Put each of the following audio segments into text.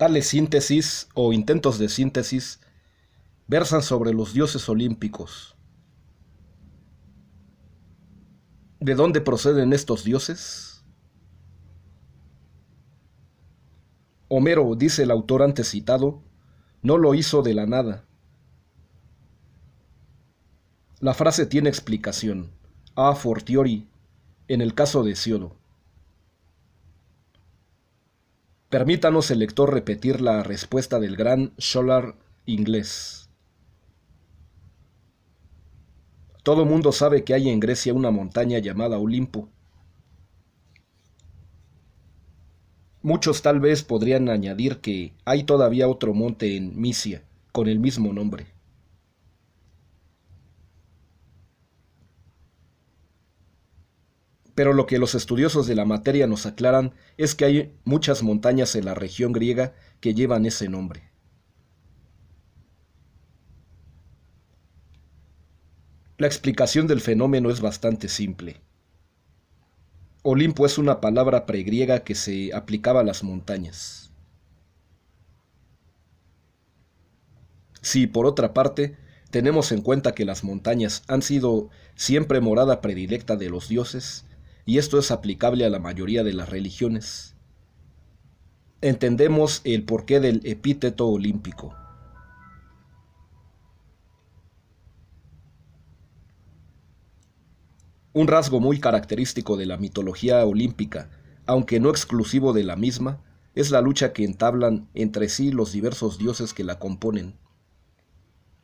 Tales síntesis o intentos de síntesis versan sobre los dioses olímpicos. ¿De dónde proceden estos dioses? Homero, dice el autor antes citado, no lo hizo de la nada. La frase tiene explicación, a fortiori, en el caso de Siodo. Permítanos el lector repetir la respuesta del gran Scholar inglés. Todo mundo sabe que hay en Grecia una montaña llamada Olimpo. Muchos tal vez podrían añadir que hay todavía otro monte en Misia con el mismo nombre. pero lo que los estudiosos de la materia nos aclaran es que hay muchas montañas en la región griega que llevan ese nombre. La explicación del fenómeno es bastante simple. Olimpo es una palabra pregriega que se aplicaba a las montañas. Si por otra parte tenemos en cuenta que las montañas han sido siempre morada predilecta de los dioses, y esto es aplicable a la mayoría de las religiones. Entendemos el porqué del epíteto olímpico. Un rasgo muy característico de la mitología olímpica, aunque no exclusivo de la misma, es la lucha que entablan entre sí los diversos dioses que la componen.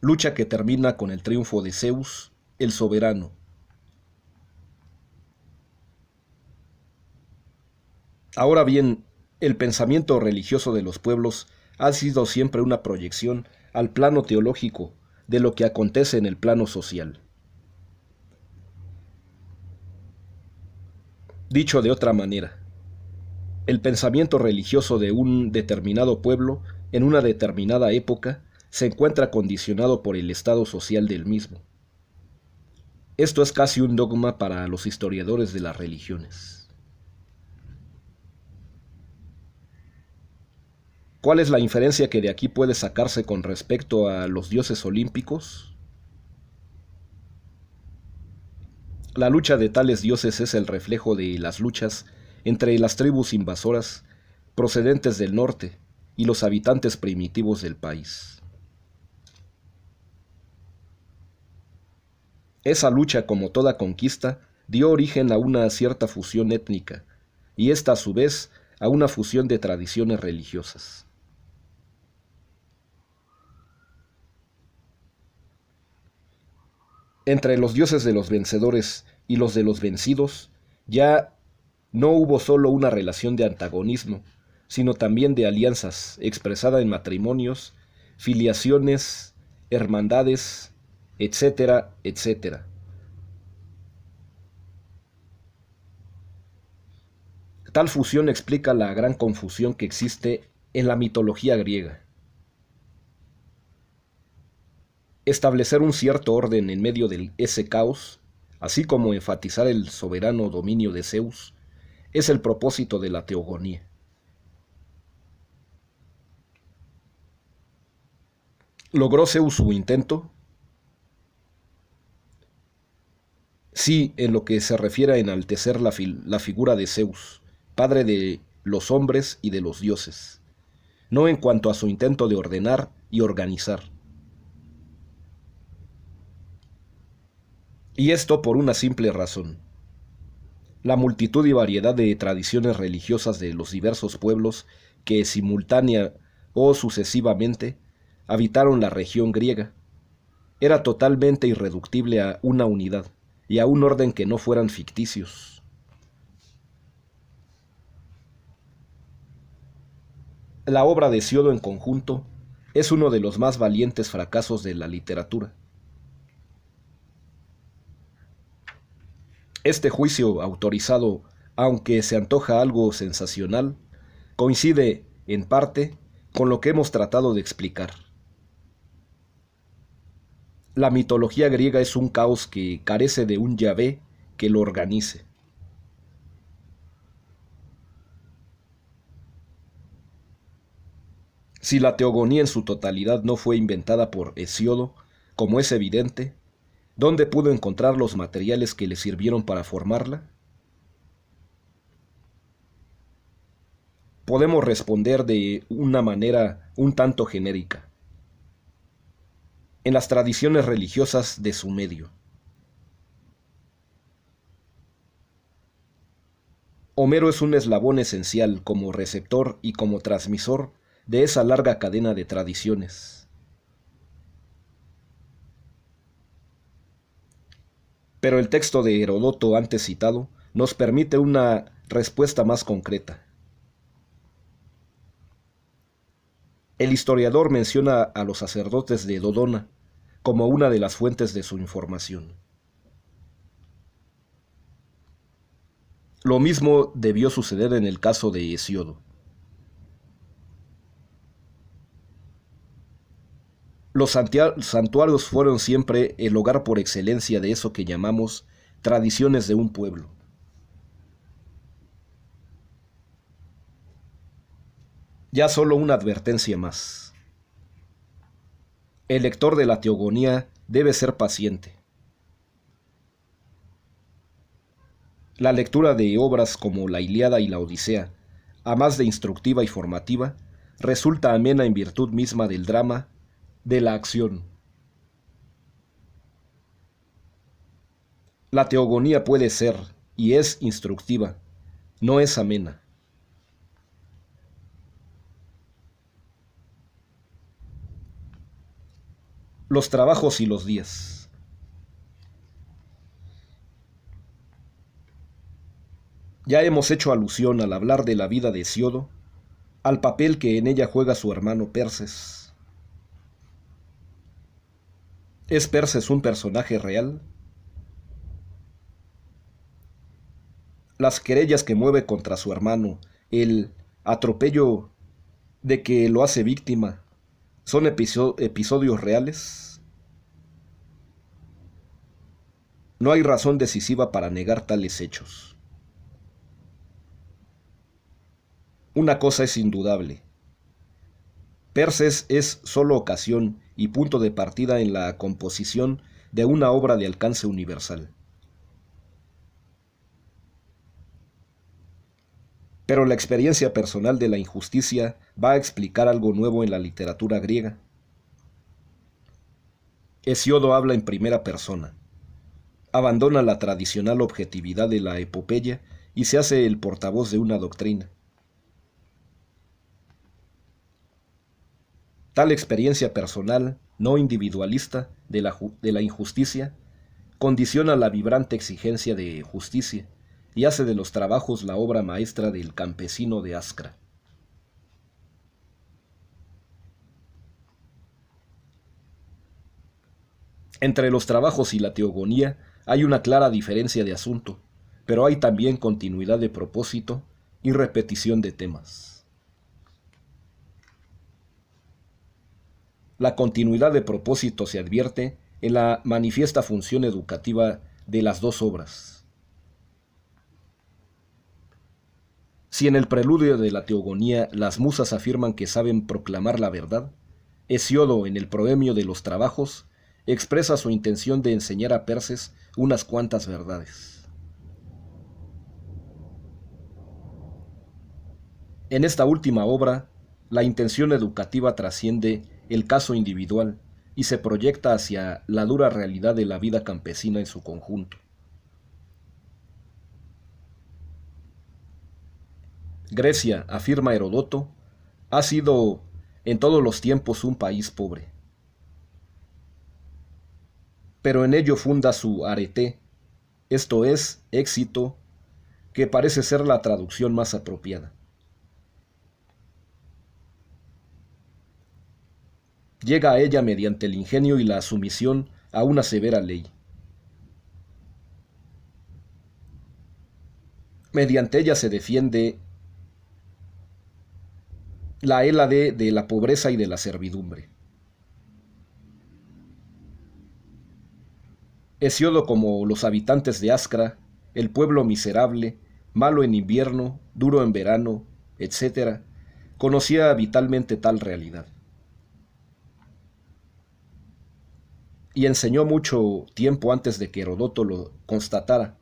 Lucha que termina con el triunfo de Zeus, el soberano, Ahora bien, el pensamiento religioso de los pueblos ha sido siempre una proyección al plano teológico de lo que acontece en el plano social. Dicho de otra manera, el pensamiento religioso de un determinado pueblo en una determinada época se encuentra condicionado por el estado social del mismo. Esto es casi un dogma para los historiadores de las religiones. ¿Cuál es la inferencia que de aquí puede sacarse con respecto a los dioses olímpicos? La lucha de tales dioses es el reflejo de las luchas entre las tribus invasoras procedentes del norte y los habitantes primitivos del país. Esa lucha, como toda conquista, dio origen a una cierta fusión étnica, y esta a su vez a una fusión de tradiciones religiosas. Entre los dioses de los vencedores y los de los vencidos, ya no hubo solo una relación de antagonismo, sino también de alianzas, expresada en matrimonios, filiaciones, hermandades, etcétera, etcétera. Tal fusión explica la gran confusión que existe en la mitología griega. establecer un cierto orden en medio de ese caos, así como enfatizar el soberano dominio de Zeus, es el propósito de la teogonía. ¿Logró Zeus su intento? Sí, en lo que se refiere a enaltecer la, la, figura de Zeus, padre de los hombres y de los dioses, no en cuanto a su intento de ordenar y organizar. Y esto por una simple razón. La multitud y variedad de tradiciones religiosas de los diversos pueblos que simultánea o sucesivamente habitaron la región griega era totalmente irreductible a una unidad y a un orden que no fueran ficticios. La obra de Siodo en conjunto es uno de los más valientes fracasos de la literatura. Este juicio autorizado, aunque se antoja algo sensacional, coincide, en parte, con lo que hemos tratado de explicar. La mitología griega es un caos que carece de un Yahvé que lo organice. Si la teogonía en su totalidad no fue inventada por Hesiodo, como es evidente, ¿Dónde pudo encontrar los materiales que le sirvieron para formarla? Podemos responder de una manera un tanto genérica. En las tradiciones religiosas de su medio. Homero es un eslabón esencial como receptor y como transmisor de esa larga cadena de tradiciones. Pero el texto de Herodoto antes citado nos permite una respuesta más concreta. El historiador menciona a los sacerdotes de Dodona como una de las fuentes de su información. Lo mismo debió suceder en el caso de Hesiodo. Los santuarios fueron siempre el hogar por excelencia de eso que llamamos tradiciones de un pueblo. Ya solo una advertencia más. El lector de la teogonía debe ser paciente. La lectura de obras como la Iliada y la Odisea, a más de instructiva y formativa, resulta amena en virtud misma del drama de la acción. La teogonía puede ser y es instructiva, no es amena. Los trabajos y los días. Ya hemos hecho alusión al hablar de la vida de Siodo, al papel que en ella juega su hermano Perses. ¿Es Perses un personaje real? Las querellas que mueve contra su hermano, el atropello de que lo hace víctima, ¿son episodios reales? No hay razón decisiva para negar tales hechos. Una cosa es indudable. Perses es solo ocasión y punto de partida en la composición de una obra de alcance universal. Pero la experiencia personal de la injusticia va a explicar algo nuevo en la literatura griega. Hesiodo habla en primera persona. Abandona la tradicional objetividad de la epopeya y se hace el portavoz de una doctrina. Tal experiencia personal, no individualista, de la, de la injusticia, condiciona la vibrante exigencia de justicia y hace de los trabajos la obra maestra del campesino de Ascra. Entre los trabajos y la teogonía hay una clara diferencia de asunto, pero hay también continuidad de propósito y repetición de temas. La continuidad de propósito se advierte en la manifiesta función educativa de las dos obras. Si en el preludio de la teogonía las musas afirman que saben proclamar la verdad, Hesiodo en el proemio de los trabajos expresa su intención de enseñar a Perses unas cuantas verdades. En esta última obra, la intención educativa trasciende el caso individual y se proyecta hacia la dura realidad de la vida campesina en su conjunto. Grecia, afirma Herodoto, ha sido en todos los tiempos un país pobre. Pero en ello funda su arete, esto es, éxito, que parece ser la traducción más apropiada. llega a ella mediante el ingenio y la sumisión a una severa ley. Mediante ella se defiende la élade de la pobreza y de la servidumbre. Hesiodo como los habitantes de Ascra, el pueblo miserable, malo en invierno, duro en verano, etc., conocía vitalmente tal realidad. y enseñó mucho tiempo antes de que Herodoto lo constatara,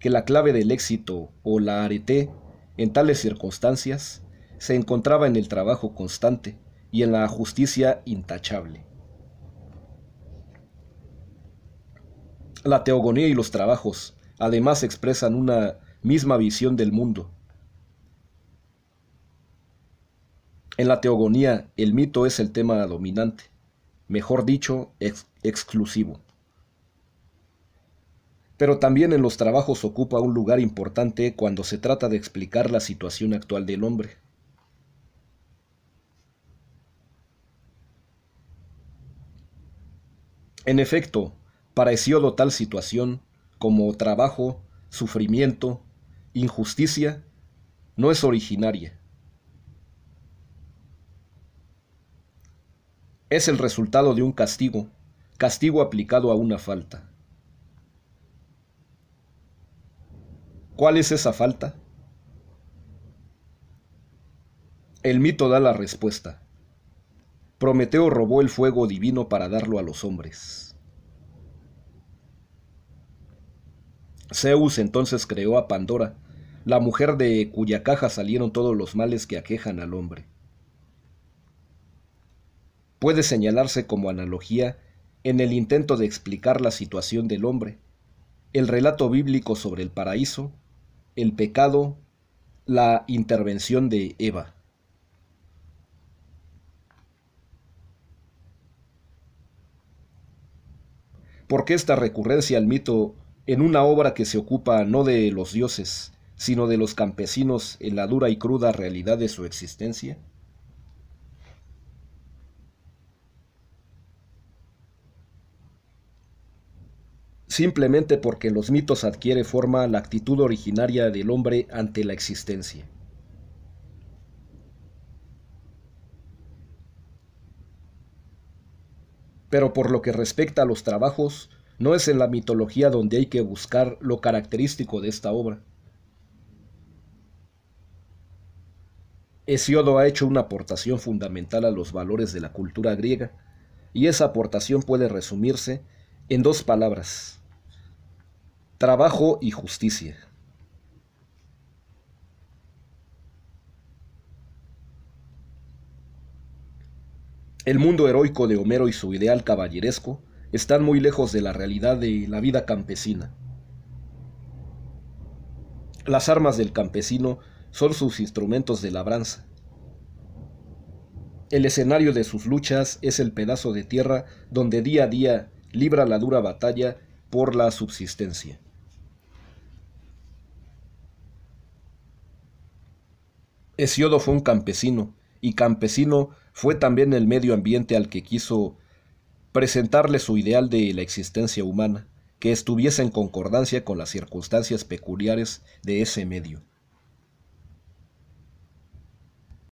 que la clave del éxito o la areté, en tales circunstancias se encontraba en el trabajo constante y en la justicia intachable. La teogonía y los trabajos además expresan una misma visión del mundo. En la teogonía el mito es el tema dominante mejor dicho, exclusivo. Pero también en los trabajos ocupa un lugar importante cuando se trata de explicar la situación actual del hombre. En efecto, para Hesiodo tal situación, como trabajo, sufrimiento, injusticia, no es originaria, es el resultado de un castigo, castigo aplicado a una falta. ¿Cuál es esa falta? El mito da la respuesta. Prometeo robó el fuego divino para darlo a los hombres. Zeus entonces creó a Pandora, la mujer de cuya caja salieron todos los males que aquejan al hombre puede señalarse como analogía en el intento de explicar la situación del hombre, el relato bíblico sobre el paraíso, el pecado, la intervención de Eva. ¿Por qué esta recurrencia al mito en una obra que se ocupa no de los dioses, sino de los campesinos en la dura y cruda realidad de su existencia? simplemente porque los mitos adquiere forma la actitud originaria del hombre ante la existencia. Pero por lo que respecta a los trabajos, no es en la mitología donde hay que buscar lo característico de esta obra. Hesiodo ha hecho una aportación fundamental a los valores de la cultura griega, y esa aportación puede resumirse en dos palabras, Trabajo y justicia. El mundo heroico de Homero y su ideal caballeresco están muy lejos de la realidad de la vida campesina. Las armas del campesino son sus instrumentos de labranza. El escenario de sus luchas es el pedazo de tierra donde día a día libra la dura batalla por la subsistencia. Hesiodo fue un campesino, y campesino fue también el medio ambiente al que quiso presentarle su ideal de la existencia humana, que estuviese en concordancia con las circunstancias peculiares de ese medio.